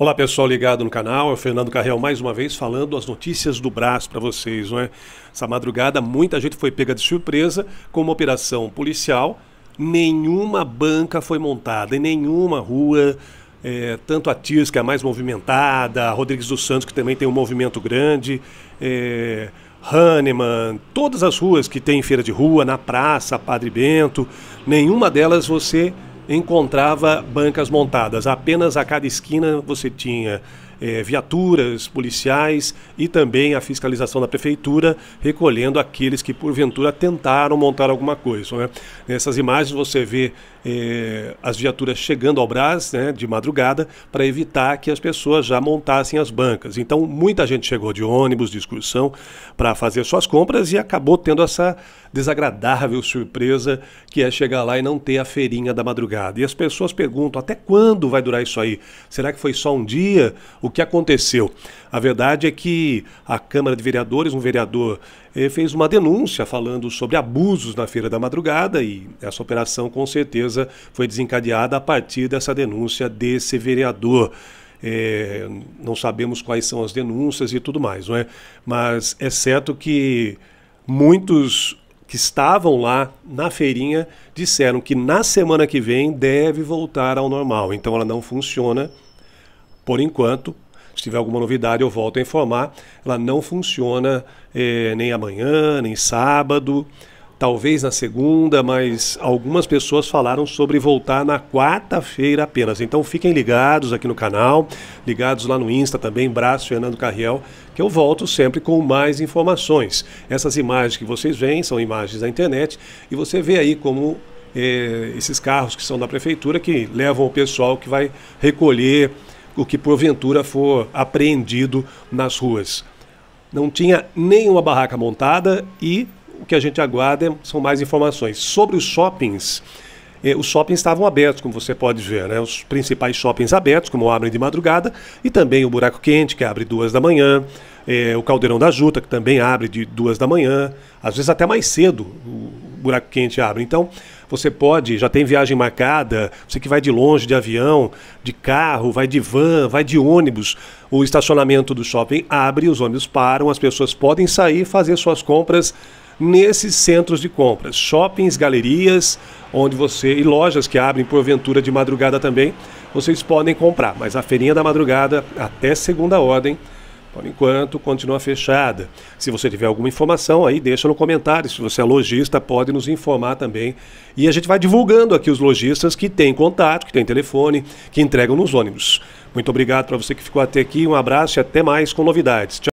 Olá pessoal ligado no canal, é o Fernando Carreal mais uma vez falando as notícias do Brás para vocês, não é? Essa madrugada muita gente foi pega de surpresa com uma operação policial, nenhuma banca foi montada, em nenhuma rua, é, tanto a Tirs, que é a mais movimentada, a Rodrigues dos Santos, que também tem um movimento grande, é, Hahnemann, todas as ruas que tem feira de rua, na praça, Padre Bento, nenhuma delas você encontrava bancas montadas. Apenas a cada esquina você tinha é, viaturas policiais e também a fiscalização da prefeitura, recolhendo aqueles que porventura tentaram montar alguma coisa. Né? Nessas imagens você vê é, as viaturas chegando ao Brás né, de madrugada para evitar que as pessoas já montassem as bancas. Então muita gente chegou de ônibus, de excursão, para fazer suas compras e acabou tendo essa desagradável surpresa que é chegar lá e não ter a feirinha da madrugada. E as pessoas perguntam até quando vai durar isso aí? Será que foi só um dia? O o que aconteceu. A verdade é que a Câmara de Vereadores, um vereador, eh, fez uma denúncia falando sobre abusos na Feira da Madrugada e essa operação com certeza foi desencadeada a partir dessa denúncia desse vereador. Eh, não sabemos quais são as denúncias e tudo mais, não é? Mas é certo que muitos que estavam lá na feirinha disseram que na semana que vem deve voltar ao normal. Então ela não funciona por enquanto, se tiver alguma novidade, eu volto a informar. Ela não funciona eh, nem amanhã, nem sábado, talvez na segunda, mas algumas pessoas falaram sobre voltar na quarta-feira apenas. Então fiquem ligados aqui no canal, ligados lá no Insta também, Braço Fernando Carriel, que eu volto sempre com mais informações. Essas imagens que vocês veem são imagens da internet e você vê aí como eh, esses carros que são da prefeitura que levam o pessoal que vai recolher o que porventura for apreendido nas ruas. Não tinha nenhuma barraca montada e o que a gente aguarda é, são mais informações. Sobre os shoppings, eh, os shoppings estavam abertos, como você pode ver, né? Os principais shoppings abertos, como abrem de madrugada, e também o Buraco Quente, que abre duas da manhã, eh, o Caldeirão da Juta, que também abre de duas da manhã, às vezes até mais cedo o Buraco Quente abre. Então, você pode, já tem viagem marcada, você que vai de longe, de avião, de carro, vai de van, vai de ônibus. O estacionamento do shopping abre, os ônibus param, as pessoas podem sair e fazer suas compras nesses centros de compras, shoppings, galerias, onde você e lojas que abrem porventura de madrugada também, vocês podem comprar. Mas a feirinha da madrugada até segunda ordem por enquanto, continua fechada. Se você tiver alguma informação aí, deixa no comentário. Se você é lojista, pode nos informar também. E a gente vai divulgando aqui os lojistas que têm contato, que têm telefone, que entregam nos ônibus. Muito obrigado para você que ficou até aqui. Um abraço e até mais com novidades. Tchau.